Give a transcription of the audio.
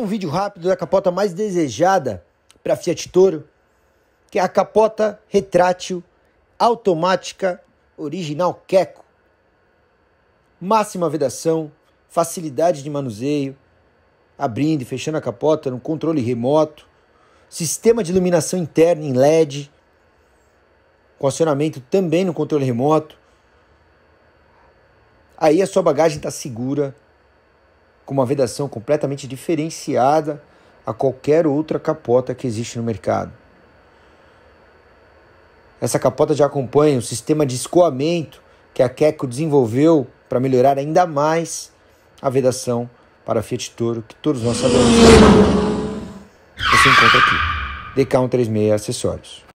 um vídeo rápido da capota mais desejada para Fiat Toro, que é a capota retrátil automática original Queco. Máxima vedação, facilidade de manuseio, abrindo e fechando a capota no controle remoto, sistema de iluminação interna em LED, com acionamento também no controle remoto. Aí a sua bagagem está segura, com uma vedação completamente diferenciada a qualquer outra capota que existe no mercado. Essa capota já acompanha o sistema de escoamento que a Keco desenvolveu para melhorar ainda mais a vedação para a Fiat Toro, que todos nós sabemos. Você encontra aqui. DK136 Acessórios.